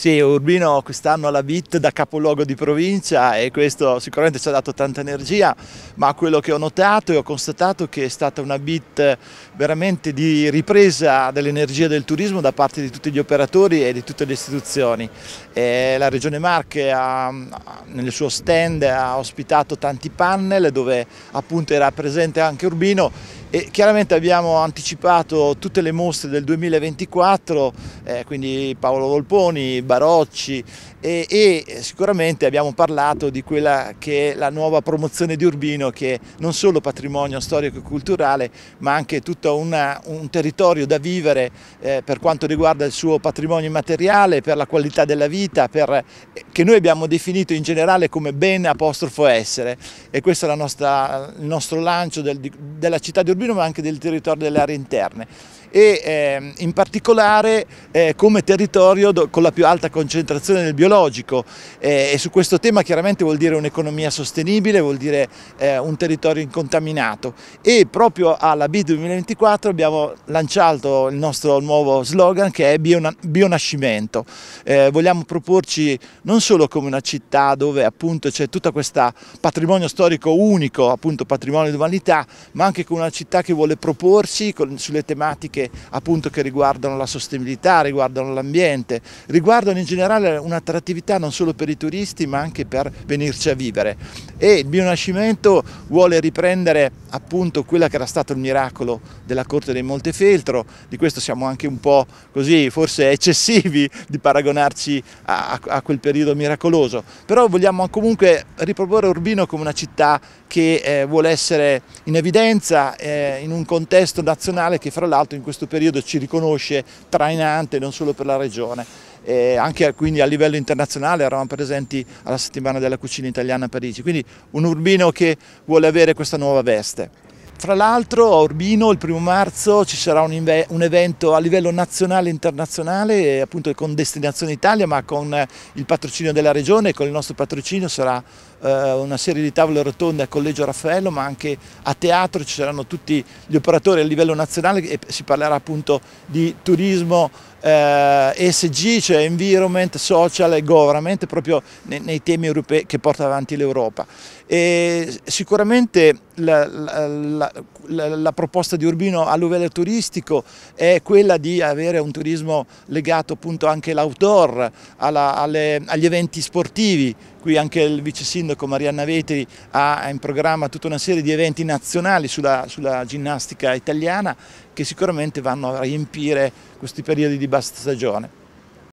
Sì, Urbino quest'anno ha la VIT da capoluogo di provincia e questo sicuramente ci ha dato tanta energia, ma quello che ho notato e ho constatato è che è stata una VIT veramente di ripresa dell'energia del turismo da parte di tutti gli operatori e di tutte le istituzioni. E la Regione Marche ha, nel suo stand ha ospitato tanti panel dove appunto era presente anche Urbino e chiaramente abbiamo anticipato tutte le mostre del 2024, eh, quindi Paolo Volponi, Barocci e, e, sicuramente abbiamo parlato di quella che è la nuova promozione di Urbino che è non solo patrimonio storico e culturale ma anche tutto una, un territorio da vivere eh, per quanto riguarda il suo patrimonio immateriale, per la qualità della vita, per, eh, che noi abbiamo definito in generale come ben apostrofo essere e questo è nostra, il nostro lancio del, della città di Urbino Urbino ma anche del territorio delle aree interne e eh, in particolare eh, come territorio con la più alta concentrazione del biologico eh, e su questo tema chiaramente vuol dire un'economia sostenibile, vuol dire eh, un territorio incontaminato e proprio alla B 2024 abbiamo lanciato il nostro nuovo slogan che è Bionascimento. Eh, vogliamo proporci non solo come una città dove appunto c'è tutto questo patrimonio storico unico, appunto patrimonio dell'umanità, ma anche come una città che vuole proporsi con, sulle tematiche tematiche appunto che riguardano la sostenibilità, riguardano l'ambiente, riguardano in generale un'attrattività non solo per i turisti ma anche per venirci a vivere. E il Bionascimento vuole riprendere appunto quello che era stato il miracolo della Corte dei Montefeltro, di questo siamo anche un po' così forse eccessivi di paragonarci a, a quel periodo miracoloso, però vogliamo comunque riproporre Urbino come una città che eh, vuole essere in evidenza eh, in un contesto nazionale che fra l'altro in questo periodo ci riconosce trainante non solo per la regione. E eh, anche quindi a livello internazionale eravamo presenti alla settimana della cucina italiana a Parigi, quindi un urbino che vuole avere questa nuova veste. Fra l'altro a Urbino il primo marzo ci sarà un, un evento a livello nazionale e internazionale appunto con Destinazione Italia ma con eh, il patrocinio della Regione e con il nostro patrocinio sarà eh, una serie di tavole rotonde a Collegio Raffaello ma anche a teatro ci saranno tutti gli operatori a livello nazionale e si parlerà appunto di turismo eh, ESG, cioè environment, social e government proprio nei, nei temi europei che porta avanti l'Europa. Sicuramente la, la, la la, la, proposta di Urbino a livello turistico è quella di avere un turismo legato appunto anche all'outdoor, agli eventi sportivi, qui anche il vice sindaco Marianna Vetri ha in programma tutta una serie di eventi nazionali sulla, sulla ginnastica italiana che sicuramente vanno a riempire questi periodi di bassa stagione.